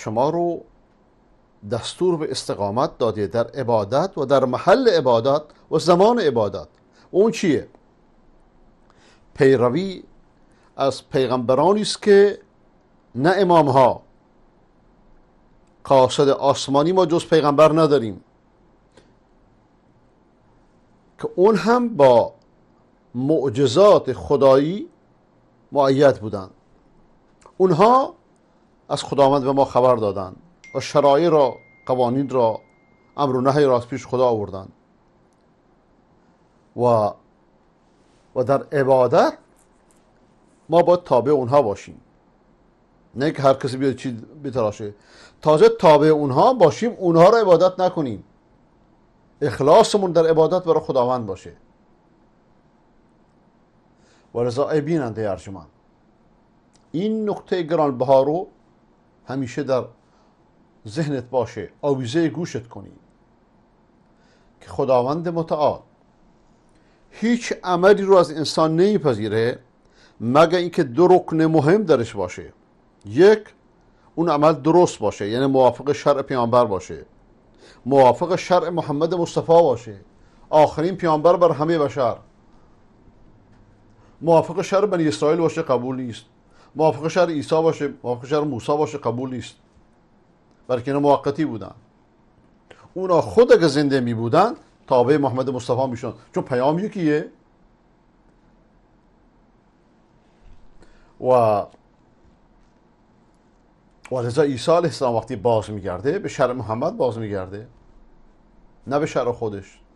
شما رو دستور به استقامت داده در عبادت و در محل عبادت و زمان عبادت اون چیه پیروی از پیغمبرانی است که نه امام ها قاصد آسمانی ما جز پیغمبر نداریم که اون هم با معجزات خدایی معید بودند اونها از خداوند به ما خبر دادند و شرایع را قوانین را امر و نهی را از پیش خدا آوردند و و در عبادت ما باید تابع اونها باشیم نه که هر کسی بیاد چی بتراشه تازه تابع اونها باشیم اونها را عبادت نکنیم اخلاصمون در عبادت برای خداوند باشه و رضا بیننده ارجمند این نقطه گرانبها رو همیشه در ذهنت باشه آویزه گوشت کنی که خداوند متعال هیچ عملی رو از انسان نمیپذیره مگر اینکه دو رکن مهم درش باشه یک اون عمل درست باشه یعنی موافق شرع پیامبر باشه موافق شرع محمد مصطفی باشه آخرین پیامبر بر همه بشر موافق شرع بنی اسرائیل باشه قبول نیست موافق شهر عیسی باشه موافق شهر موسی باشه قبول نیست بلکه اینا موقتی بودن اونا خود اگه زنده می بودن تابع محمد مصطفی میشن چون پیام یکیه و ولی عیسی علیه السلام وقتی باز میگرده به شر محمد باز میگرده نه به شر خودش